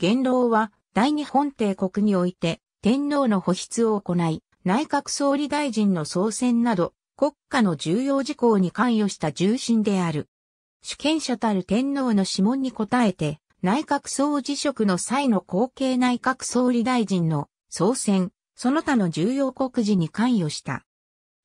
元老は大日本帝国において天皇の保筆を行い、内閣総理大臣の総選など国家の重要事項に関与した重臣である。主権者たる天皇の諮問に応えて、内閣総辞職の際の後継内閣総理大臣の総選、その他の重要国事に関与した。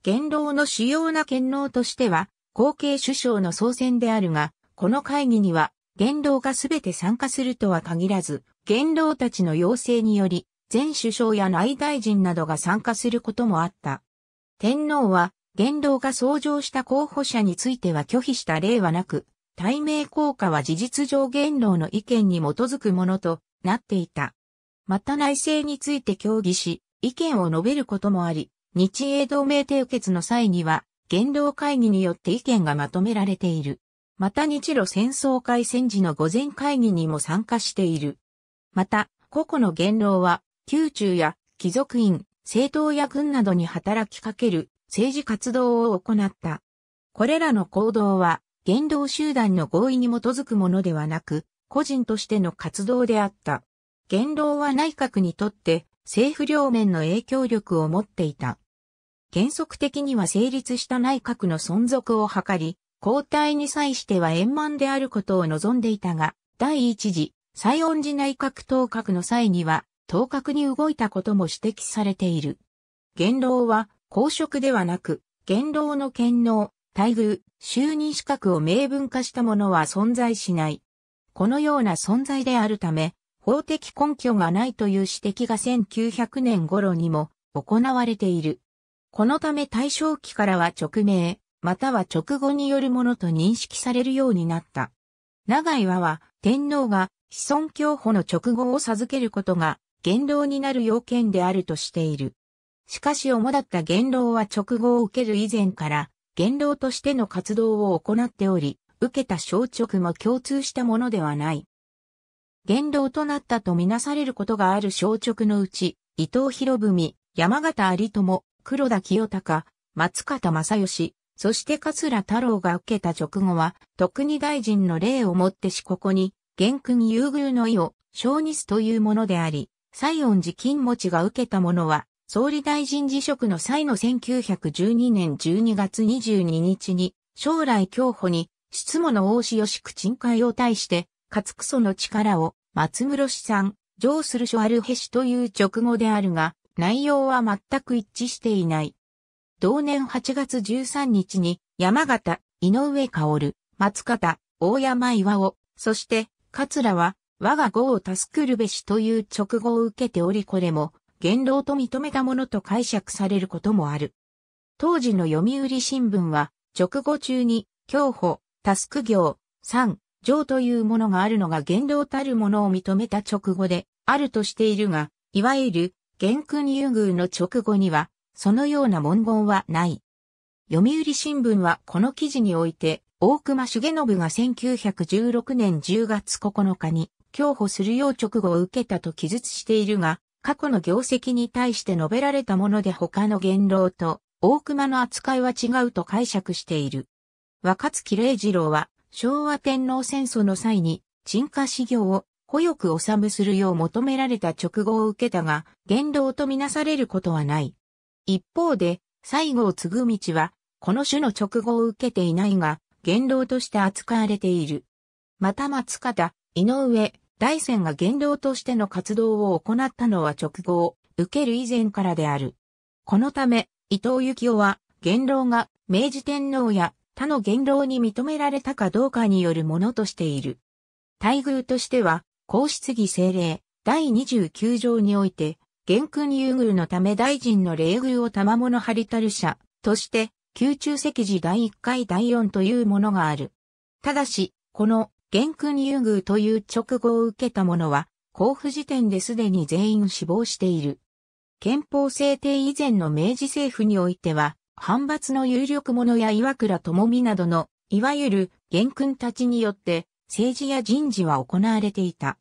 元老の主要な権能としては、後継首相の総選であるが、この会議には元老がすべて参加するとは限らず、元老たちの要請により、前首相や内大臣などが参加することもあった。天皇は、元老が創上した候補者については拒否した例はなく、対名効果は事実上元老の意見に基づくものとなっていた。また内政について協議し、意見を述べることもあり、日英同盟締結の際には、元老会議によって意見がまとめられている。また日露戦争開戦時の午前会議にも参加している。また、個々の元老は、宮中や貴族院、政党や軍などに働きかける政治活動を行った。これらの行動は、言動集団の合意に基づくものではなく、個人としての活動であった。言動は内閣にとって政府両面の影響力を持っていた。原則的には成立した内閣の存続を図り、交代に際しては円満であることを望んでいたが、第一次、西恩寺内閣当閣の際には、当閣に動いたことも指摘されている。元老は、公職ではなく、元老の権能、待遇、就任資格を明文化したものは存在しない。このような存在であるため、法的根拠がないという指摘が1900年頃にも行われている。このため大正期からは直命、または直後によるものと認識されるようになった。長岩は、天皇が、子孫教保の直後を授けることが、元老になる要件であるとしている。しかし主だった元老は直後を受ける以前から、元老としての活動を行っており、受けた小直も共通したものではない。元老となったとみなされることがある小直のうち、伊藤博文、山形有友、黒田清隆、松方正義、そして桂太郎が受けた直後は、特に大臣の礼をもってしここに、元君優遇の意を、小認すというものであり、西恩寺金持ちが受けたものは、総理大臣辞職の際の1912年12月22日に、将来競歩に、質問の大志し、区鎮会を対して、勝クソの力を、松室氏さん、上する所あるへしという直後であるが、内容は全く一致していない。同年8月13日に山形、井上薫、松方、大山岩尾、そして、桂は、我が語を助くるべしという直後を受けておりこれも、元老と認めたものと解釈されることもある。当時の読売新聞は、直後中に、競歩、タスク行、三、上というものがあるのが元老たるものを認めた直後で、あるとしているが、いわゆる、元君優遇の直後には、そのような文言はない。読売新聞はこの記事において、大隈重信が1916年10月9日に、競歩するよう直後を受けたと記述しているが、過去の業績に対して述べられたもので他の言論と大熊の扱いは違うと解釈している。若月礼二郎は昭和天皇戦争の際に沈下修行を保く治むするよう求められた直後を受けたが、言動とみなされることはない。一方で、西郷継道は、この種の直後を受けていないが、元老として扱われている。また松方、井上、大仙が元老としての活動を行ったのは直後を受ける以前からである。このため、伊藤幸雄は、元老が明治天皇や他の元老に認められたかどうかによるものとしている。待遇としては、皇室儀政令第29条において、元君優遇のため大臣の礼遇を賜物張りたる者として、宮中席次第1回第4というものがある。ただし、この元君優遇という直後を受けた者は、交付時点ですでに全員死亡している。憲法制定以前の明治政府においては、反発の有力者や岩倉智美などの、いわゆる元君たちによって、政治や人事は行われていた。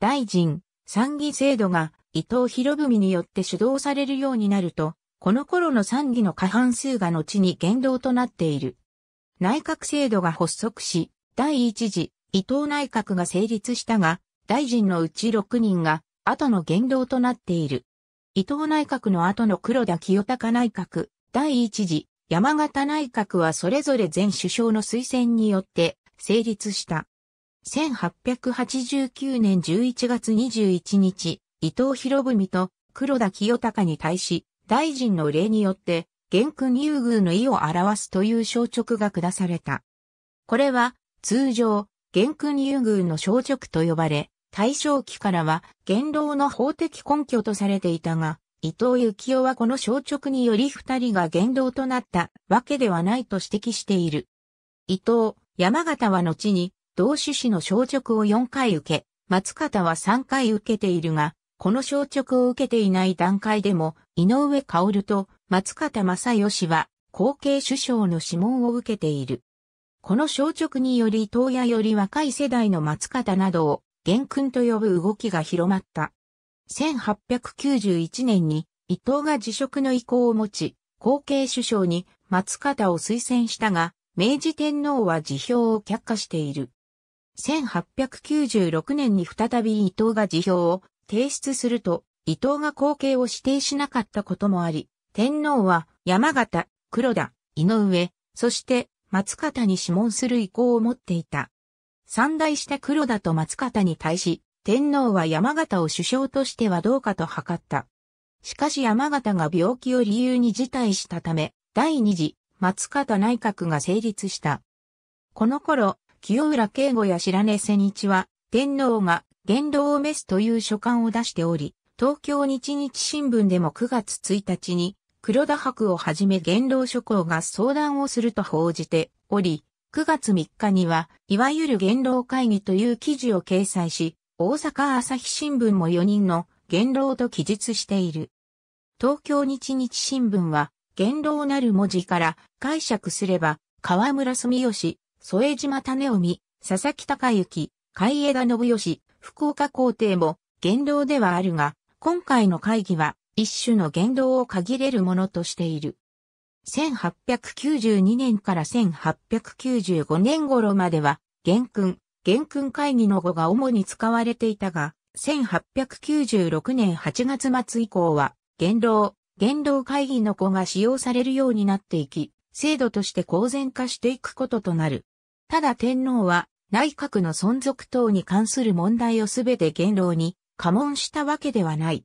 大臣、参議制度が伊藤博文によって主導されるようになると、この頃の参議の過半数が後に言動となっている。内閣制度が発足し、第一次伊藤内閣が成立したが、大臣のうち6人が後の言動となっている。伊藤内閣の後の黒田清隆内閣、第一次山形内閣はそれぞれ前首相の推薦によって成立した。1889年11月21日、伊藤博文と黒田清隆に対し、大臣の礼によって、元君優遇の意を表すという招直が下された。これは、通常、元君優遇の招直と呼ばれ、大正期からは元老の法的根拠とされていたが、伊藤幸雄はこの招直により二人が元老となったわけではないと指摘している。伊藤、山形は後に、同志士の招直を4回受け、松方は3回受けているが、この消直を受けていない段階でも、井上薫と松方正義は、後継首相の諮問を受けている。この消直により東野より若い世代の松方などを、元君と呼ぶ動きが広まった。1891年に伊藤が辞職の意向を持ち、後継首相に松方を推薦したが、明治天皇は辞表を却下している。1896年に再び伊藤が辞表を提出すると、伊藤が後継を指定しなかったこともあり、天皇は山形、黒田、井上、そして松方に諮問する意向を持っていた。三大した黒田と松方に対し、天皇は山形を首相としてはどうかと図った。しかし山形が病気を理由に辞退したため、第二次松方内閣が成立した。この頃、清浦慶吾や白根千一は、天皇が言動をメスという書簡を出しており、東京日日新聞でも9月1日に、黒田博をはじめ言動諸行が相談をすると報じており、9月3日には、いわゆる言動会議という記事を掲載し、大阪朝日新聞も4人の言動と記述している。東京日日新聞は、言動なる文字から解釈すれば、河村住吉、添島種臣、佐々木隆之、海江田信義、福岡皇帝も元老ではあるが、今回の会議は一種の元老を限れるものとしている。1892年から1895年頃までは、元君、元君会議の語が主に使われていたが、1896年8月末以降は、元老、元老会議の語が使用されるようになっていき、制度として公然化していくこととなる。ただ天皇は内閣の存続等に関する問題をすべて元老に過問したわけではない。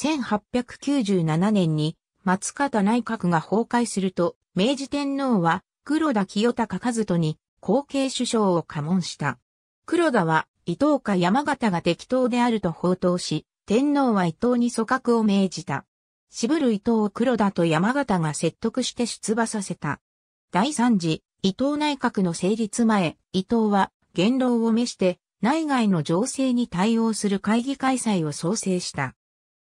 1897年に松方内閣が崩壊すると、明治天皇は黒田清隆和人に後継首相を過問した。黒田は伊藤か山形が適当であると報道し、天皇は伊藤に組閣を命じた。渋る伊藤を黒田と山形が説得して出馬させた。第三次伊藤内閣の成立前、伊藤は元老を召して、内外の情勢に対応する会議開催を創生した。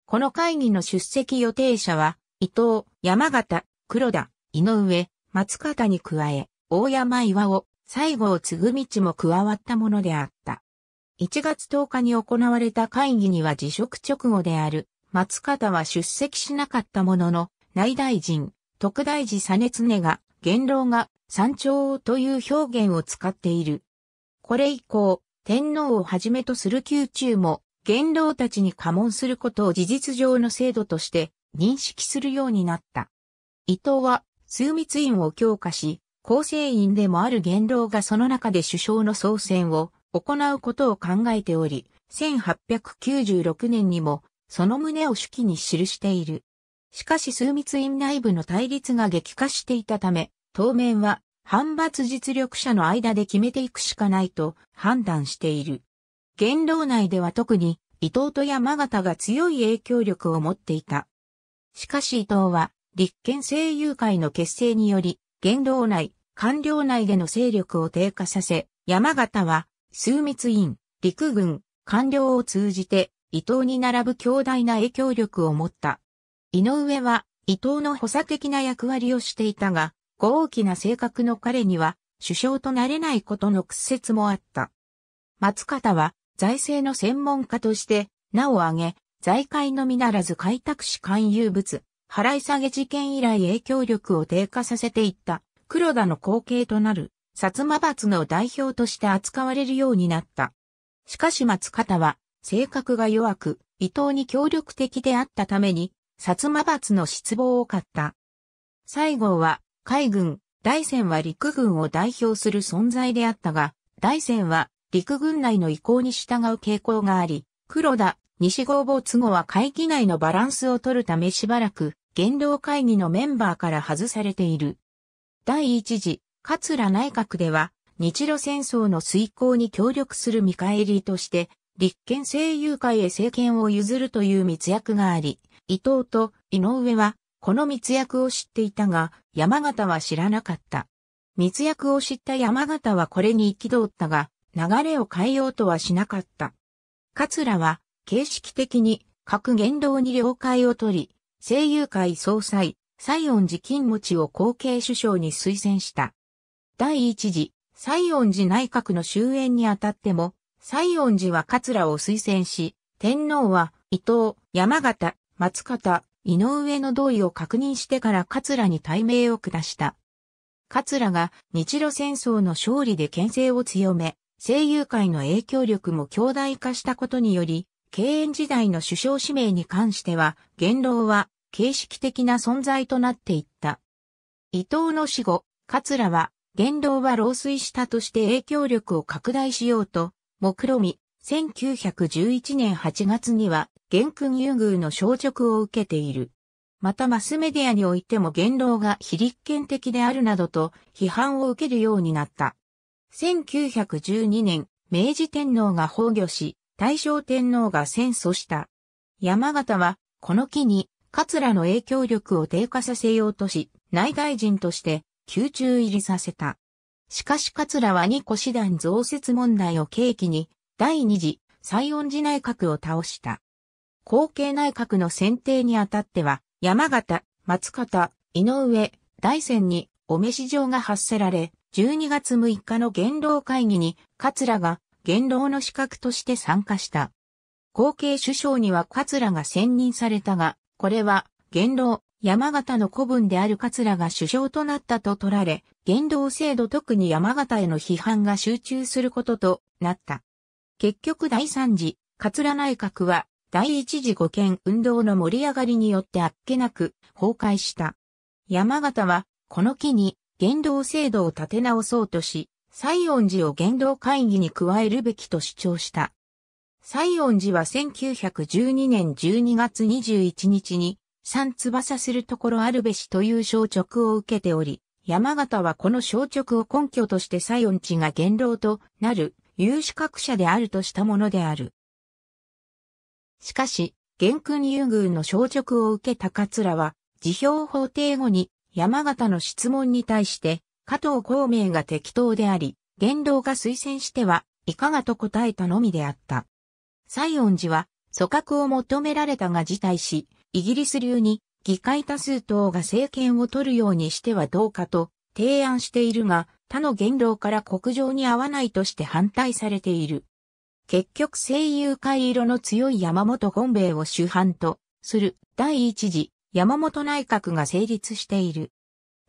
この会議の出席予定者は、伊藤、山形、黒田、井上、松方に加え、大山岩尾、西郷継道も加わったものであった。1月10日に行われた会議には辞職直後である、松方は出席しなかったものの、内大臣、特大寺実常が、元老が、山頂という表現を使っているこれ以降、天皇をはじめとする宮中も、元老たちに過問することを事実上の制度として認識するようになった。伊藤は、枢密院を強化し、構成員でもある元老がその中で首相の総選を行うことを考えており、1896年にも、その旨を手記に記している。しかし枢密院内部の対立が激化していたため、当面は反発実力者の間で決めていくしかないと判断している。元老内では特に伊藤と山形が強い影響力を持っていた。しかし伊藤は立憲政友会の結成により元老内、官僚内での勢力を低下させ、山形は枢密院、陸軍、官僚を通じて伊藤に並ぶ強大な影響力を持った。井上は伊藤の補佐的な役割をしていたが、豪気な性格の彼には、首相となれないことの屈折もあった。松方は、財政の専門家として、名を挙げ、財界のみならず開拓し勧誘物、払い下げ事件以来影響力を低下させていった、黒田の後継となる、薩摩閥の代表として扱われるようになった。しかし松方は、性格が弱く、伊藤に協力的であったために、薩摩閥の失望を買った。西郷は、海軍、大戦は陸軍を代表する存在であったが、大戦は陸軍内の意向に従う傾向があり、黒田、西郷没後は会議内のバランスを取るためしばらく、元老会議のメンバーから外されている。第一次、桂内閣では、日露戦争の遂行に協力する見返りとして、立憲政友会へ政権を譲るという密約があり、伊藤と井上は、この密約を知っていたが、山形は知らなかった。密約を知った山形はこれに憤ったが、流れを変えようとはしなかった。桂は、形式的に、各言動に了解を取り、声優会総裁、西園寺金持ちを後継首相に推薦した。第一次、西園寺内閣の終焉にあたっても、西園寺は桂を推薦し、天皇は伊藤、山形、松方、井上の同意を確認してから桂に対命を下した。桂が日露戦争の勝利で牽制を強め、声優界の影響力も強大化したことにより、敬遠時代の首相指名に関しては、元老は形式的な存在となっていった。伊藤の死後、桂は、元老は老衰したとして影響力を拡大しようと、目論み、1911年8月には、元君優遇の小職を受けている。またマスメディアにおいても元老が非立憲的であるなどと批判を受けるようになった。1912年、明治天皇が崩御し、大正天皇が戦争した。山形は、この機に、桂の影響力を低下させようとし、内大臣として、宮中入りさせた。しかし桂は二個師団増設問題を契機に、第二次、西恩寺内閣を倒した。後継内閣の選定にあたっては、山形、松方、井上、大仙にお召し状が発せられ、12月6日の元老会議に、桂が元老の資格として参加した。後継首相には桂が選任されたが、これは元老、山形の古文である桂が首相となったと取られ、元老制度特に山形への批判が集中することとなった。結局第三次、桂内閣は第一次五憲運動の盛り上がりによってあっけなく崩壊した。山形は、この機に、言動制度を立て直そうとし、西恩寺を言動会議に加えるべきと主張した。西恩寺は1912年12月21日に、三翼するところあるべしという小直を受けており、山形はこの小直を根拠として西恩寺が言動となる有資格者であるとしたものである。しかし、元勲優遇の消職を受けた桂は、辞表法廷後に山形の質問に対して、加藤孔明が適当であり、言動が推薦しては、いかがと答えたのみであった。西恩寺は、組閣を求められたが辞退し、イギリス流に議会多数党が政権を取るようにしてはどうかと提案しているが、他の言動から国情に合わないとして反対されている。結局声優会色の強い山本権兵衛を主犯とする第一次山本内閣が成立している。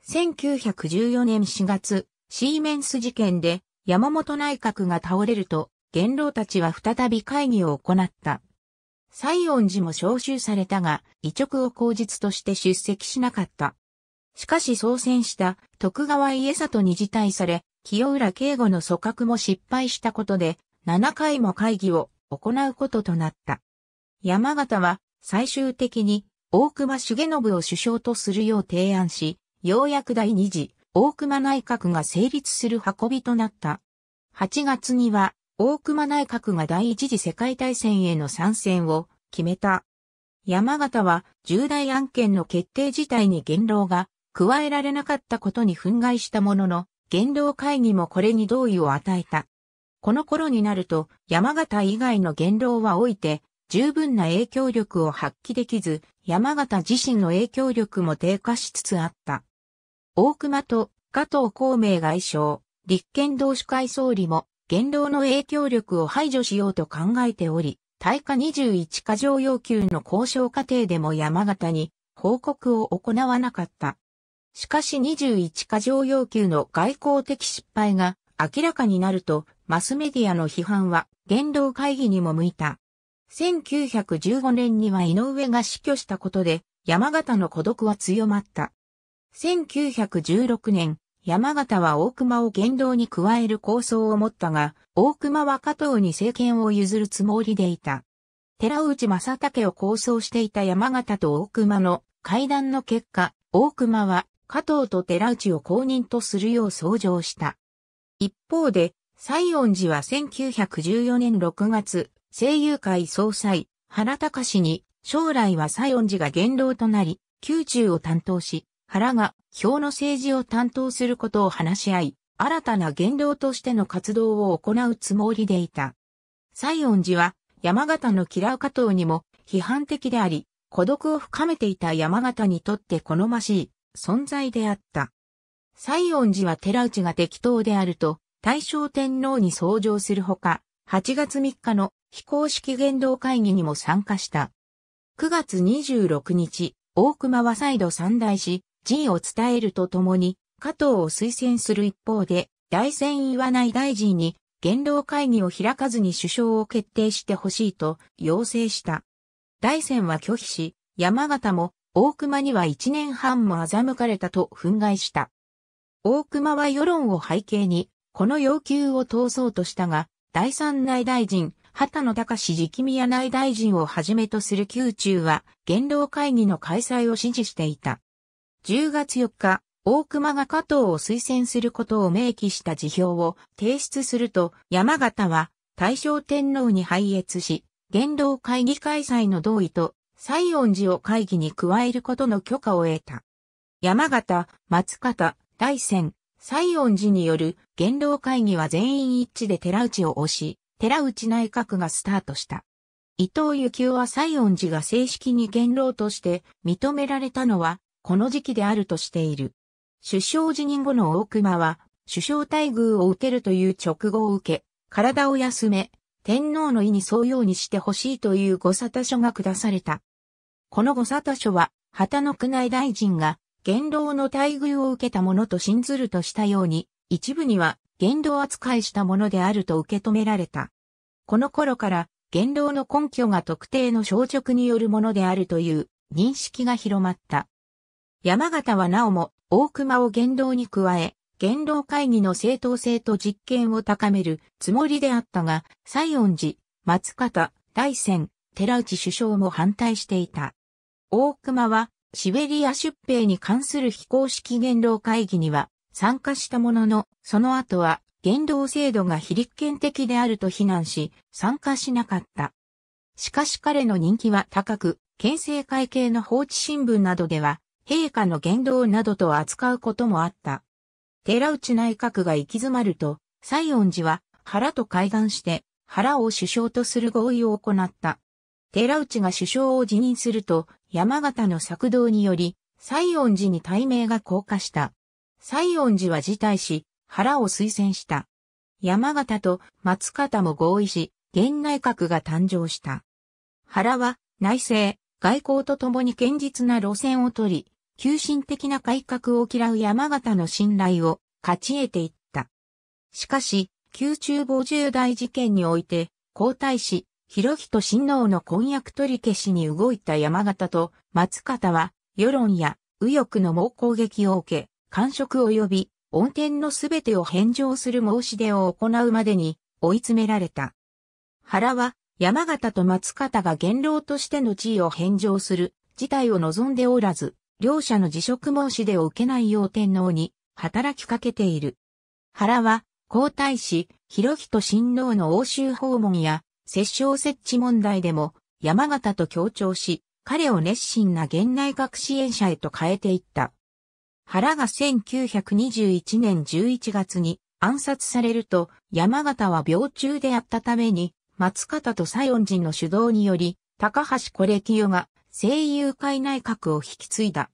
1914年4月、シーメンス事件で山本内閣が倒れると、元老たちは再び会議を行った。西園寺も招集されたが、移植を口実として出席しなかった。しかし総選した徳川家里に辞退され、清浦慶吾の組閣も失敗したことで、7回も会議を行うこととなった。山形は最終的に大隈重信を首相とするよう提案し、ようやく第二次大隈内閣が成立する運びとなった。8月には大隈内閣が第一次世界大戦への参戦を決めた。山形は重大案件の決定自体に言論が加えられなかったことに憤慨したものの、言論会議もこれに同意を与えた。この頃になると山形以外の元老は老いて十分な影響力を発揮できず、山形自身の影響力も低下しつつあった。大熊と加藤孔明外相、立憲同志会総理も元老の影響力を排除しようと考えており、対価21過剰要求の交渉過程でも山形に報告を行わなかった。しかし21過剰要求の外交的失敗が明らかになるとマスメディアの批判は言動会議にも向いた。1915年には井上が死去したことで山形の孤独は強まった。1916年、山形は大熊を言動に加える構想を持ったが、大熊は加藤に政権を譲るつもりでいた。寺内正武を構想していた山形と大熊の会談の結果、大熊は加藤と寺内を公認とするよう相乗した。一方で、西園寺は1914年6月、声優会総裁、原隆に、将来は西園寺が元老となり、宮中を担当し、原が表の政治を担当することを話し合い、新たな元老としての活動を行うつもりでいた。西園寺は山形の嫌う加藤にも批判的であり、孤独を深めていた山形にとって好ましい存在であった。西園寺は寺内が適当であると大正天皇に相乗するほか、8月3日の非公式言動会議にも参加した。9月26日、大熊は再度三大し、陣を伝えるとともに、加藤を推薦する一方で、大戦言わない大臣に、言動会議を開かずに首相を決定してほしいと要請した。大戦は拒否し、山形も大熊には一年半も欺かれたと憤慨した。大熊は世論を背景に、この要求を通そうとしたが、第三内大臣、畑野隆直宮内大臣をはじめとする宮中は、元老会議の開催を指示していた。10月4日、大熊が加藤を推薦することを明記した辞表を提出すると、山形は大正天皇に拝謁し、元老会議開催の同意と、西恩寺を会議に加えることの許可を得た。山形、松方、大仙、西園寺による元老会議は全員一致で寺内を推し、寺内内閣がスタートした。伊藤幸雄は西園寺が正式に元老として認められたのは、この時期であるとしている。首相辞任後の大熊は、首相待遇を受けるという直後を受け、体を休め、天皇の意に沿うようにしてほしいという御沙汰書が下された。この御沙汰書は、旗の宮内大臣が元老の待遇を受けたものと信ずるとしたように、一部には元老扱いしたものであると受け止められた。この頃から元老の根拠が特定の小職によるものであるという認識が広まった。山形はなおも大熊を元老に加え、元老会議の正当性と実権を高めるつもりであったが、西恩寺、松方、大仙、寺内首相も反対していた。大熊はシベリア出兵に関する非公式言動会議には参加したものの、その後は言動制度が非立憲的であると非難し、参加しなかった。しかし彼の人気は高く、県政会系の放置新聞などでは、陛下の言動などと扱うこともあった。寺内内閣が行き詰まると、西園寺は原と会談して、原を首相とする合意を行った。寺内が首相を辞任すると、山形の作動により、西恩寺に大名が降下した。西恩寺は辞退し、原を推薦した。山形と松方も合意し、現内閣が誕生した。原は内政、外交とともに堅実な路線を取り、急進的な改革を嫌う山形の信頼を勝ち得ていった。しかし、宮中五十代事件において、皇太子、広人親王の婚約取り消しに動いた山形と松方は、世論や右翼の猛攻撃を受け、官職及び恩天のすべてを返上する申し出を行うまでに追い詰められた。原は山形と松方が元老としての地位を返上する事態を望んでおらず、両者の辞職申し出を受けないよう天皇に働きかけている。原は皇太子、広人親王の欧州訪問や摂政設置問題でも山形と協調し、彼を熱心な現代学支援者へと変えていった。原が1921年11月に暗殺されると、山形は病中であったために、松方と西恩人の主導により、高橋惚レキが声優会内閣を引き継いだ。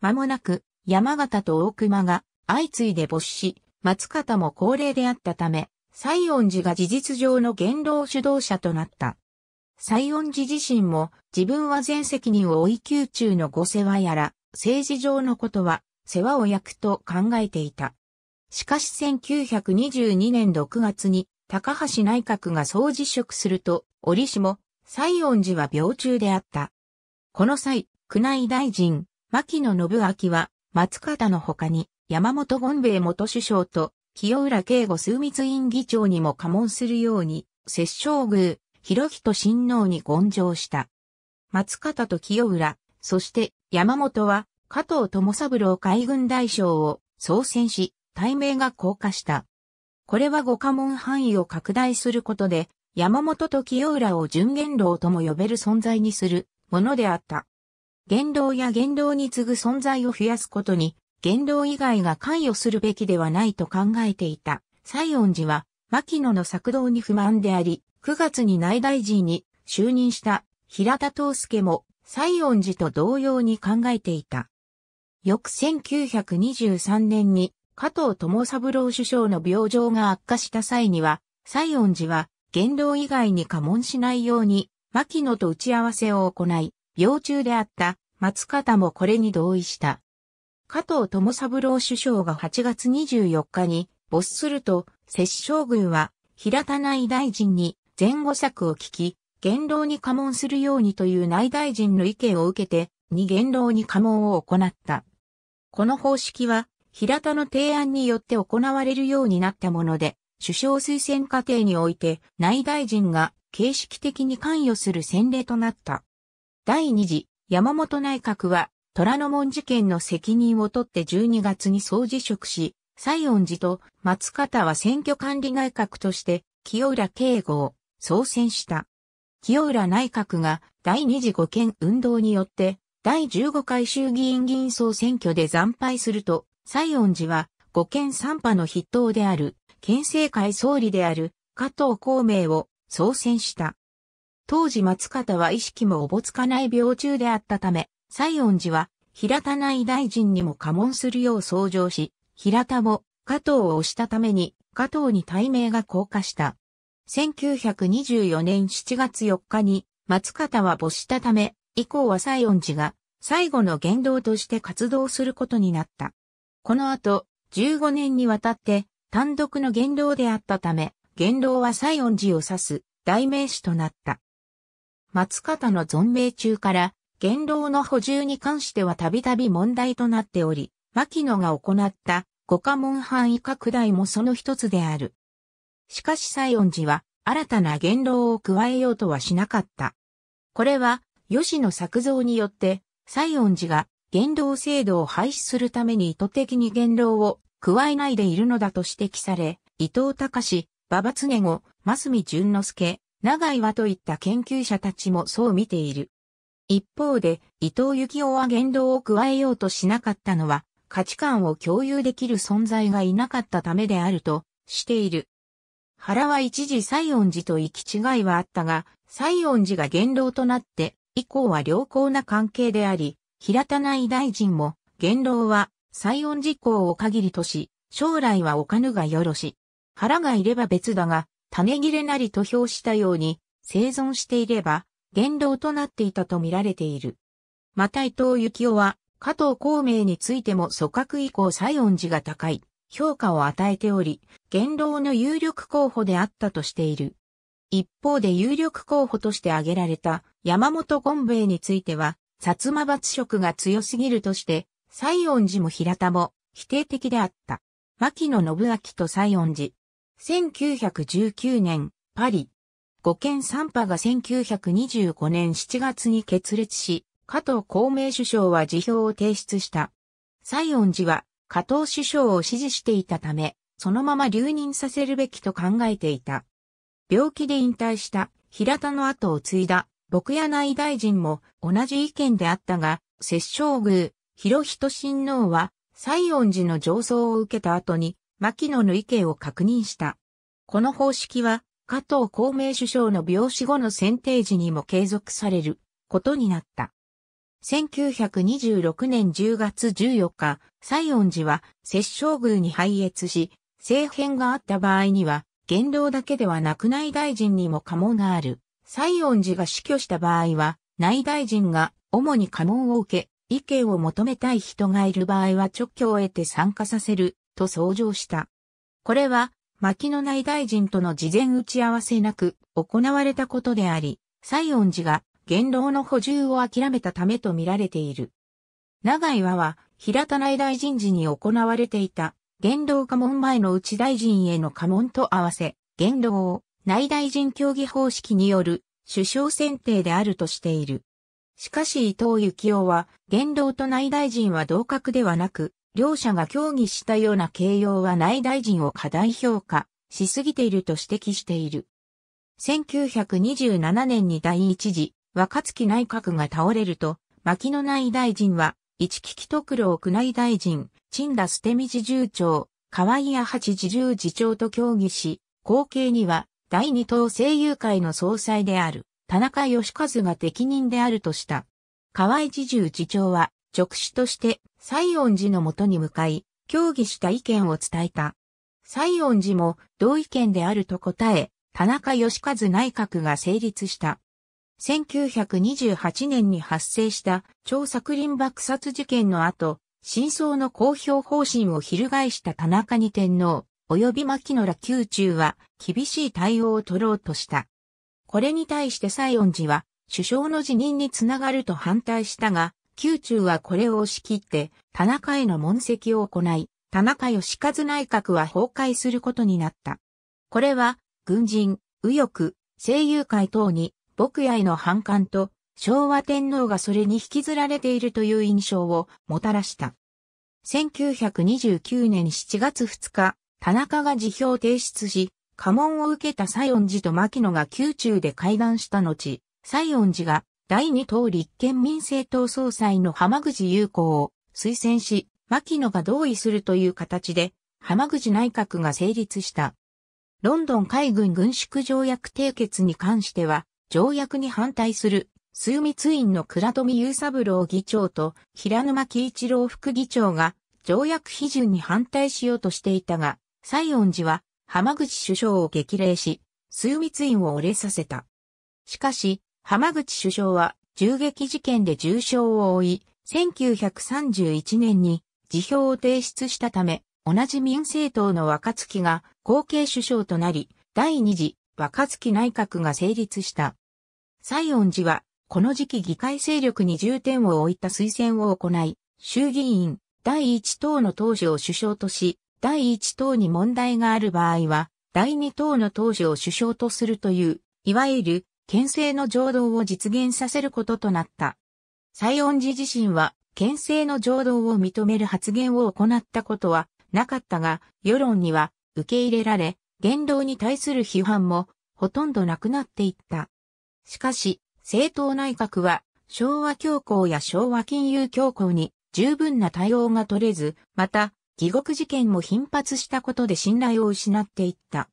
間もなく、山形と大熊が相次いで没し、松方も高齢であったため、西恩寺が事実上の言動主導者となった。西恩寺自身も自分は全責任を追い宮中のご世話やら、政治上のことは世話を焼くと考えていた。しかし1922年6月に高橋内閣が総辞職すると、折しも西恩寺は病中であった。この際、宮内大臣、牧野信明は松方の他に山本権兵衛元首相と清浦慶吾枢密院議長にも過問するように、摂政宮、広人親王に言上した。松方と清浦、そして山本は加藤友三郎海軍大将を総選し、大名が降下した。これは五家門範囲を拡大することで、山本と清浦を純元老とも呼べる存在にするものであった。元老や元老に次ぐ存在を増やすことに、元老以外が関与するべきではないと考えていた。西恩寺は、牧野の作動に不満であり、9月に内大臣に就任した平田東介も西恩寺と同様に考えていた。翌1923年に加藤智三郎首相の病状が悪化した際には、西恩寺は元老以外に過問しないように、牧野と打ち合わせを行い、病中であった松方もこれに同意した。加藤友三郎首相が8月24日に没すると、摂政軍は平田内大臣に前後策を聞き、元老に家紋するようにという内大臣の意見を受けて、に元老に家紋を行った。この方式は、平田の提案によって行われるようになったもので、首相推薦過程において内大臣が形式的に関与する先例となった。第二次山本内閣は虎ノ門事件の責任を取って12月に総辞職し、西恩寺と松方は選挙管理内閣として清浦慶吾を総選した。清浦内閣が第二次五権運動によって第15回衆議院議員総選挙で惨敗すると、西恩寺は五権三派の筆頭である、県政会総理である加藤孔明を総選した。当時松方は意識もおぼつかない病中であったため、西恩寺は、平田内大臣にも過問するよう創上し、平田も加藤を推したために、加藤に大名が降下した。1924年7月4日に、松方は没したため、以降は西恩寺が最後の言動として活動することになった。この後、15年にわたって単独の言動であったため、言動は西恩寺を指す代名詞となった。松方の存命中から元老の補充に関してはたびたび問題となっており、牧野が行った五家門範囲拡大もその一つである。しかし西園寺は新たな元老を加えようとはしなかった。これは吉野作造によって西園寺が元老制度を廃止するために意図的に元老を加えないでいるのだと指摘され、伊藤隆、馬場常後、増見淳之介、長岩といった研究者たちもそう見ている。一方で、伊藤幸夫は言動を加えようとしなかったのは、価値観を共有できる存在がいなかったためであるとしている。原は一時西恩寺と行き違いはあったが、西恩寺が言動となって以降は良好な関係であり、平田内大臣も言動は西恩寺公を限りとし、将来はおかぬがよろし。原がいれば別だが、種切れなりと評したように、生存していれば、元老となっていたと見られている。また伊藤幸雄は、加藤孔明についても組閣以降西恩寺が高い評価を与えており、元老の有力候補であったとしている。一方で有力候補として挙げられた山本権兵衛については、薩摩閥色が強すぎるとして、西恩寺も平田も否定的であった。牧野信明と西恩寺。1919年、パリ、五県三派が1925年7月に決裂し、加藤公明首相は辞表を提出した。西恩寺は加藤首相を支持していたため、そのまま留任させるべきと考えていた。病気で引退した平田の後を継いだ牧や内大臣も同じ意見であったが、摂政宮、広仁親王は西恩寺の上奏を受けた後に、牧野の意見を確認した。この方式は加藤公明首相の病死後の選定時にも継続されることになった。1926年10月14日、西恩寺は摂政宮に拝謁し、政変があった場合には、元老だけではなく内大臣にも家紋がある。西恩寺が死去した場合は、内大臣が主に家紋を受け、意見を求めたい人がいる場合は直挙を得て参加させると創上した。これは牧野内大臣との事前打ち合わせなく行われたことであり、西恩寺が元老の補充を諦めたためと見られている。長井和は平田内大臣時に行われていた元老家門前の内大臣への家門と合わせ、元老を内大臣協議方式による首相選定であるとしている。しかし伊藤幸雄は、元老と内大臣は同格ではなく、両者が協議したような形容は内大臣を過大評価しすぎていると指摘している。1927年に第一次若月内閣が倒れると、牧野内大臣は、一木木徳郎宮内大臣、陳田捨て道重長、河井谷八次重次長と協議し、後継には、第二党声優会の総裁である、田中義和が適任であるとした。河井次重次長は、直使として、西恩寺のもとに向かい、協議した意見を伝えた。西恩寺も同意見であると答え、田中義和内閣が成立した。1928年に発生した張作林爆殺事件の後、真相の公表方針を翻した田中に天皇、及び牧野ら宮中は厳しい対応を取ろうとした。これに対して西恩寺は首相の辞任につながると反対したが、宮中はこれを押し切って、田中への問責を行い、田中義和内閣は崩壊することになった。これは、軍人、右翼、声優会等に、牧野への反感と、昭和天皇がそれに引きずられているという印象をもたらした。1929年7月2日、田中が辞表を提出し、家紋を受けた西園寺と牧野が宮中で会談した後、西園寺が第2党立憲民政党総裁の浜口優子を推薦し、牧野が同意するという形で、浜口内閣が成立した。ロンドン海軍軍縮条約締結に関しては、条約に反対する、数密院の倉富雄三郎議長と平沼喜一郎副議長が、条約批准に反対しようとしていたが、西恩寺は浜口首相を激励し、数密院を折れさせた。しかし、浜口首相は銃撃事件で重傷を負い、1931年に辞表を提出したため、同じ民政党の若月が後継首相となり、第二次若月内閣が成立した。西恩寺は、この時期議会勢力に重点を置いた推薦を行い、衆議院第一党の党首を首相とし、第一党に問題がある場合は、第二党の党首を首相とするという、いわゆる県政の浄土を実現させることとなった。西恩寺自身は、県政の浄土を認める発言を行ったことはなかったが、世論には受け入れられ、言動に対する批判もほとんどなくなっていった。しかし、政党内閣は昭和恐慌や昭和金融恐慌に十分な対応が取れず、また、義獄事件も頻発したことで信頼を失っていった。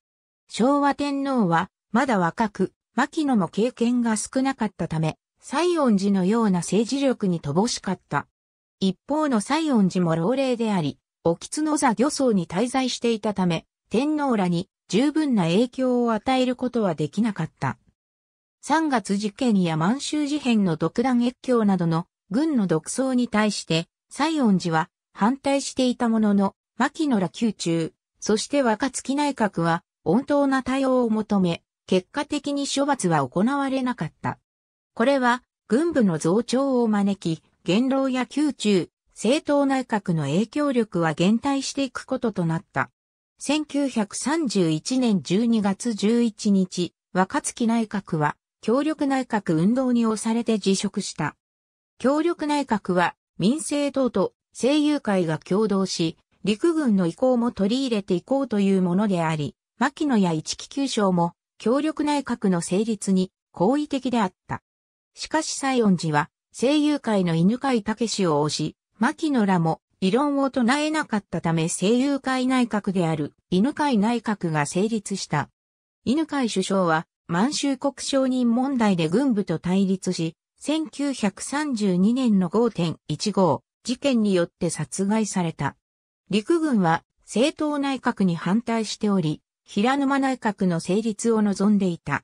昭和天皇は、まだ若く、牧野も経験が少なかったため、西園寺のような政治力に乏しかった。一方の西園寺も老齢であり、興津の座漁村に滞在していたため、天皇らに十分な影響を与えることはできなかった。3月事件や満州事変の独断越境などの軍の独走に対して、西園寺は反対していたものの、牧野ら宮中、そして若月内閣は、温当な対応を求め、結果的に処罰は行われなかった。これは、軍部の増長を招き、元老や宮中、政党内閣の影響力は減退していくこととなった。1931年12月11日、若月内閣は、協力内閣運動に押されて辞職した。協力内閣は、民政党と政友会が共同し、陸軍の意向も取り入れていこうというものであり、牧野や一木九章も強力内閣の成立に好意的であった。しかし西恩寺は声優界の犬飼武を推し、牧野らも異論を唱えなかったため声優界内閣である犬飼内閣が成立した。犬飼首相は満州国承認問題で軍部と対立し、1932年の5.15事件によって殺害された。陸軍は政党内閣に反対しており、平沼内閣の成立を望んでいた。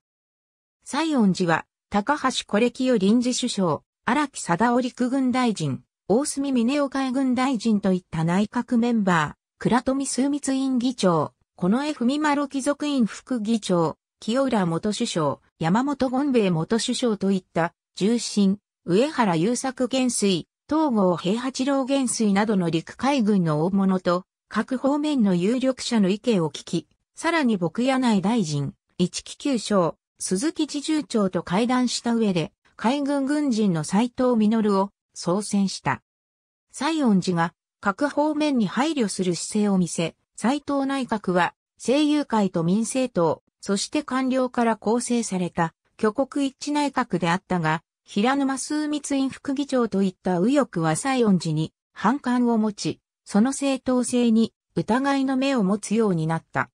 西恩寺は、高橋是清臨時首相、荒木貞夫陸軍大臣、大隅峰夫海軍大臣といった内閣メンバー、倉富枢密院議長、近衛文丸貴族院副議長、清浦元首相、山本権兵衛元首相といった、重臣、上原優作元帥、東郷平八郎元帥などの陸海軍の大物と、各方面の有力者の意見を聞き、さらに牧野内大臣、一木九章、鈴木自重長と会談した上で、海軍軍人の斎藤実を総選した。西恩寺が各方面に配慮する姿勢を見せ、斎藤内閣は政友会と民政党、そして官僚から構成された挙国一致内閣であったが、平沼数密院副議長といった右翼は西恩寺に反感を持ち、その正当性に疑いの目を持つようになった。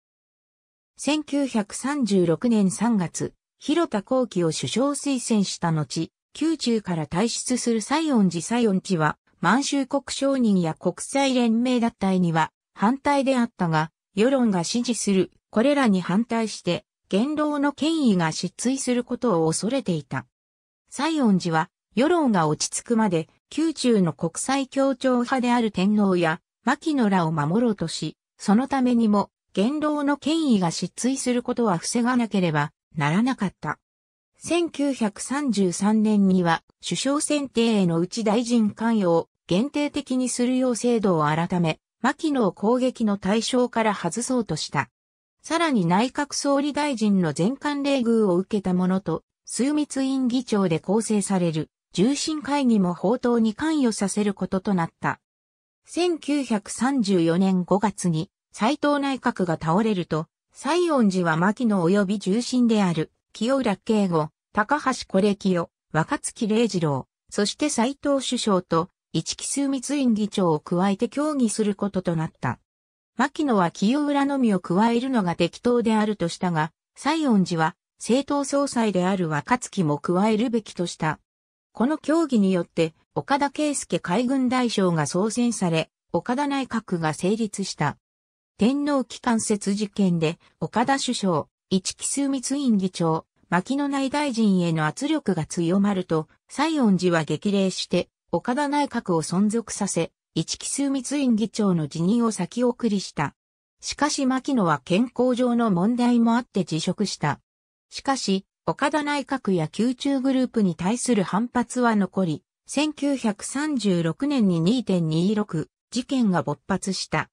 1936年3月、広田幸喜を首相推薦した後、宮中から退出する西恩寺西恩寺は、満州国商人や国際連盟脱退には反対であったが、世論が支持する、これらに反対して、元老の権威が失墜することを恐れていた。西恩寺は、世論が落ち着くまで、宮中の国際協調派である天皇や、牧野らを守ろうとし、そのためにも、元老の権威が失墜することは防がなければならなかった。1933年には首相選定への内大臣関与を限定的にするよう制度を改め、牧野を攻撃の対象から外そうとした。さらに内閣総理大臣の全館礼遇を受けた者と、枢密院議長で構成される重臣会議も法等に関与させることとなった。1934年5月に斎藤内閣が倒れると、西恩寺は牧野及び重臣である、清浦慶吾、高橋こ清、若月礼二郎、そして斎藤首相と、市木数密院議長を加えて協議することとなった。牧野は清浦のみを加えるのが適当であるとしたが、西恩寺は、政党総裁である若月も加えるべきとした。この協議によって、岡田圭介海軍大将が総選され、岡田内閣が成立した。天皇機関設事件で、岡田首相、市木数密院議長、牧野内大臣への圧力が強まると、西恩寺は激励して、岡田内閣を存続させ、市木数密院議長の辞任を先送りした。しかし牧野は健康上の問題もあって辞職した。しかし、岡田内閣や宮中グループに対する反発は残り、1936年に2.26事件が勃発した。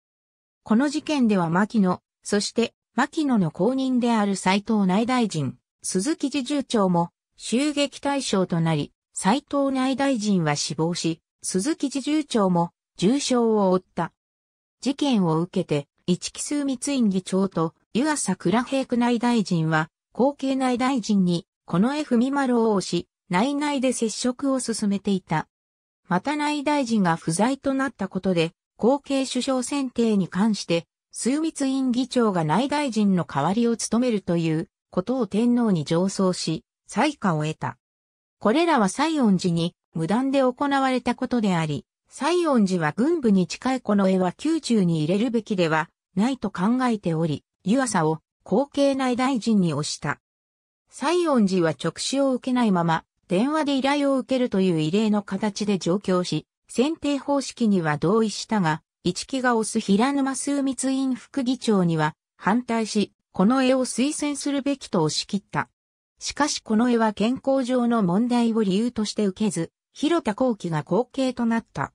この事件では牧野、そして牧野の後任である斎藤内大臣、鈴木侍従長も襲撃対象となり、斎藤内大臣は死亡し、鈴木侍従長も重傷を負った。事件を受けて、市木数密院議長と湯浅倉平区内大臣は、後継内大臣に、この絵文丸を押し、内内で接触を進めていた。また内大臣が不在となったことで、後継首相選定に関して、枢密院議長が内大臣の代わりを務めるということを天皇に上奏し、採下を得た。これらは西恩寺に無断で行われたことであり、西恩寺は軍部に近いこの絵は宮中に入れるべきではないと考えており、湯浅を後継内大臣に推した。西恩寺は直視を受けないまま、電話で依頼を受けるという異例の形で上京し、選定方式には同意したが、一木が推す平沼数密院副議長には反対し、この絵を推薦するべきと押し切った。しかしこの絵は健康上の問題を理由として受けず、広田幸喜が後継となった。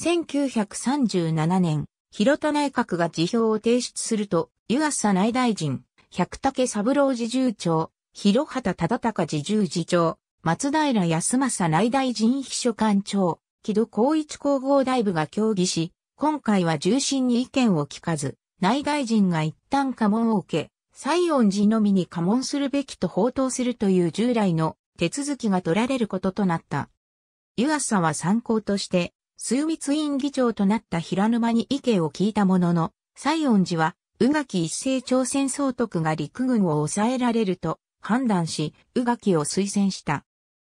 1937年、広田内閣が辞表を提出すると、湯浅内大臣、百武三郎次重長、広畑忠隆次重次長、松平康政内大臣秘書官長、木戸孝一皇后大部が協議し、今回は重心に意見を聞かず、内大臣が一旦家紋を受け、西園寺のみに家紋するべきと報道するという従来の手続きが取られることとなった。湯浅は参考として、枢密院議長となった平沼に意見を聞いたものの、西園寺は、宇垣一世朝鮮総督が陸軍を抑えられると判断し、宇垣を推薦した。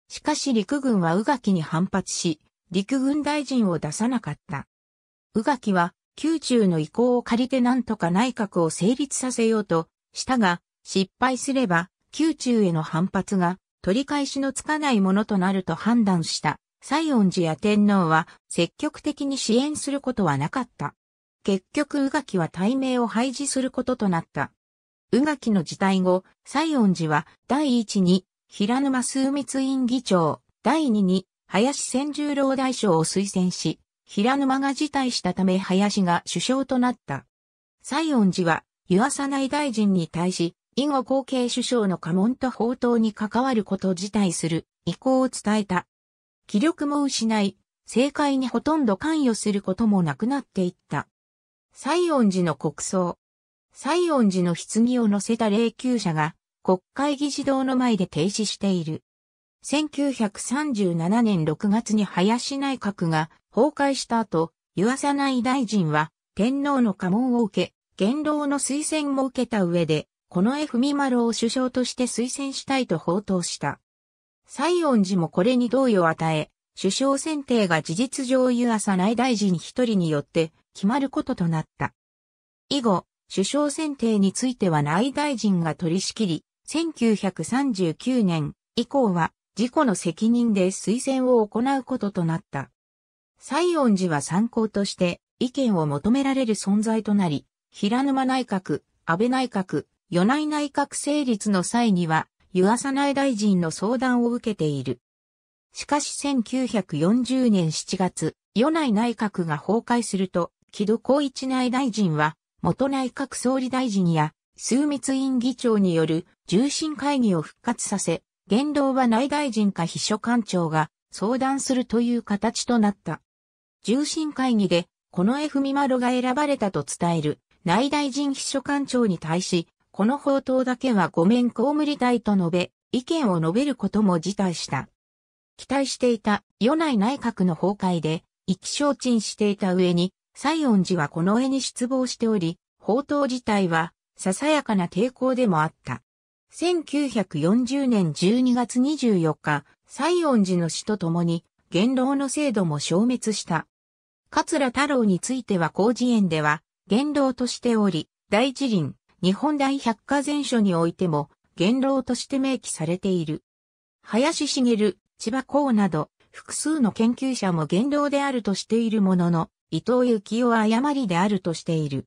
しかし陸軍は宇垣に反発し、陸軍大臣を出さなかった。宇垣は、宮中の意向を借りて何とか内閣を成立させようとしたが、失敗すれば、宮中への反発が取り返しのつかないものとなると判断した。西園寺や天皇は積極的に支援することはなかった。結局宇垣は大名を廃止することとなった。宇垣の辞退後、西園寺は第一に平沼枢密院議長、第二に林千十郎大将を推薦し、平沼が辞退したため林が首相となった。西園寺は、湯浅内大臣に対し、以後後継首相の家紋と宝刀に関わること自体する意向を伝えた。気力も失い、政界にほとんど関与することもなくなっていった。西園寺の国葬。西園寺の棺を乗せた霊柩車が国会議事堂の前で停止している。1937年6月に林内閣が崩壊した後、湯浅内大臣は天皇の家紋を受け、元老の推薦も受けた上で、この絵文丸を首相として推薦したいと報道した。西恩寺もこれに同意を与え、首相選定が事実上湯浅内大臣一人によって決まることとなった。以後、首相選定については内大臣が取り仕切り、1939年以降は自己の責任で推薦を行うこととなった。西園寺は参考として意見を求められる存在となり、平沼内閣、安倍内閣、与内内閣成立の際には、湯浅内大臣の相談を受けている。しかし1940年7月、与内内閣が崩壊すると、木戸光一内大臣は、元内閣総理大臣や、枢密院議長による重臣会議を復活させ、言動は内大臣か秘書官庁が相談するという形となった。重臣会議で、この F・ ミマロが選ばれたと伝える内大臣秘書官庁に対し、この報道だけはごめんこむりたいと述べ、意見を述べることも辞退した。期待していた与内内閣の崩壊で、意気消沈していた上に、西恩寺はこの絵に失望しており、報道自体は、ささやかな抵抗でもあった。1940年12月24日、西恩寺の死とともに、元老の制度も消滅した。桂太郎については工事園では、元老としており、大一林、日本大百科全書においても、元老として明記されている。林茂、千葉公など、複数の研究者も元老であるとしているものの、伊藤幸雄は誤りであるとしている。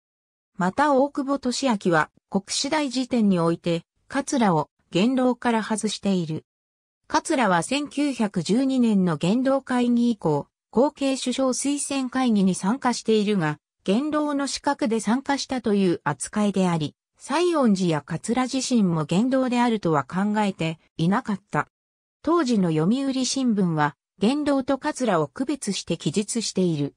また大久保利明は、国史大辞典において、カツラを元老から外している。カツラは1912年の元老会議以降、後継首相推薦会議に参加しているが、元老の資格で参加したという扱いであり、西音寺や桂自身も元老であるとは考えていなかった。当時の読売新聞は、元老と桂を区別して記述している。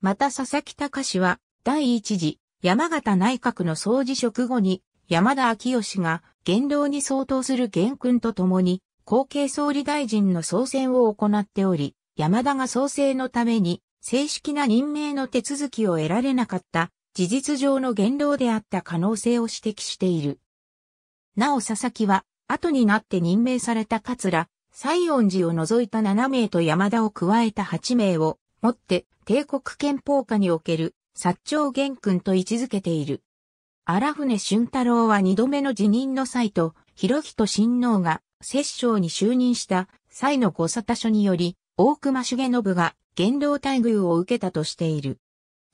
また佐々木隆は、第一次、山形内閣の総辞職後に、山田昭義が元老に相当する元君と共に、後継総理大臣の総選を行っており、山田が創生のために正式な任命の手続きを得られなかった事実上の元老であった可能性を指摘している。なお佐々木は後になって任命された桂、西恩寺を除いた7名と山田を加えた8名をもって帝国憲法下における薩長元君と位置づけている。荒船俊太郎は二度目の辞任の際と、広人親王が摂政に就任した際の御沙汰書により、大隈重信が元老待遇を受けたとしている。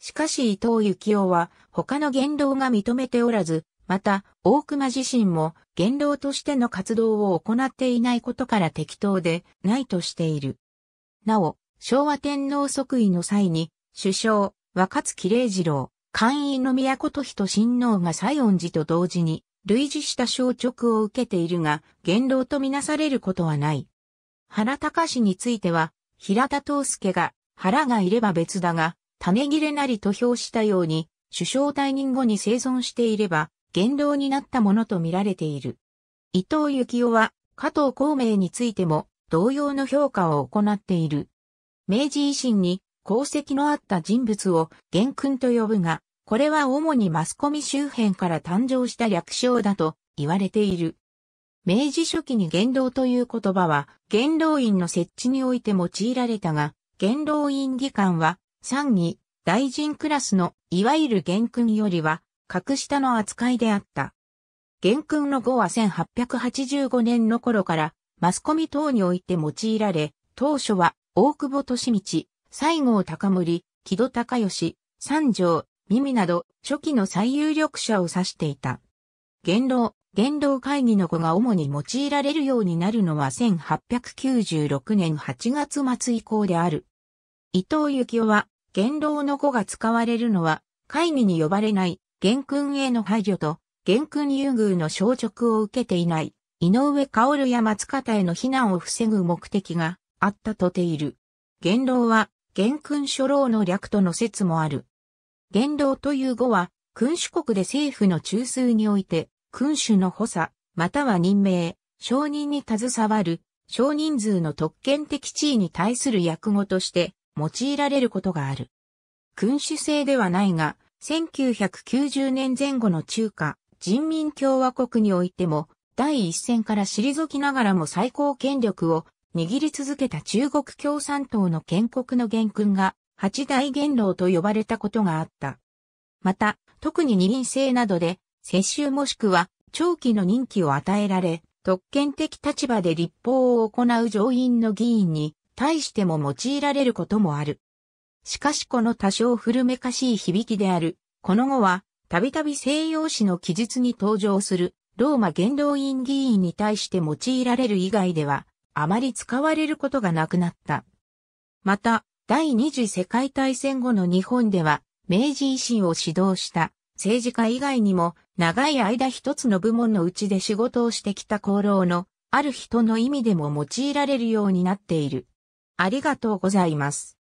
しかし伊藤幸雄は他の元老が認めておらず、また大隈自身も元老としての活動を行っていないことから適当でないとしている。なお、昭和天皇即位の際に、首相、若月礼次郎、官員の都と人親王が西園寺と同時に、類似した小直を受けているが、元老とみなされることはない。原隆については、平田東介が、腹がいれば別だが、種切れなりと評したように、首相退任後に生存していれば、元老になったものとみられている。伊藤幸雄は、加藤孔明についても、同様の評価を行っている。明治維新に功績のあった人物を元君と呼ぶが、これは主にマスコミ周辺から誕生した略称だと言われている。明治初期に元老という言葉は元老院の設置において用いられたが、元老院議官は参議、大臣クラスのいわゆる元君よりは格下の扱いであった。元君の語は1885年の頃からマスコミ等において用いられ、当初は大久保利道、西郷隆盛、木戸隆義、三条、耳など初期の最有力者を指していた。元老、元老会議の語が主に用いられるようになるのは1896年8月末以降である。伊藤幸夫は、元老の語が使われるのは、会議に呼ばれない、元君への配慮と、元君優遇の消直を受けていない、井上薫や松方への非難を防ぐ目的があったとている。元老は、元君初老の略との説もある。元老という語は、君主国で政府の中枢において、君主の補佐、または任命、承認に携わる、少人数の特権的地位に対する訳語として用いられることがある。君主制ではないが、1990年前後の中華、人民共和国においても、第一線から退きながらも最高権力を握り続けた中国共産党の建国の元勲が八大元老と呼ばれたことがあった。また、特に二輪制などで、世襲もしくは長期の任期を与えられ、特権的立場で立法を行う上院の議員に対しても用いられることもある。しかしこの多少古めかしい響きである、この後は、たびたび西洋史の記述に登場する、ローマ元老院議員に対して用いられる以外では、あまり使われることがなくなった。また、第二次世界大戦後の日本では、明治維新を指導した政治家以外にも、長い間一つの部門のうちで仕事をしてきた功労の、ある人の意味でも用いられるようになっている。ありがとうございます。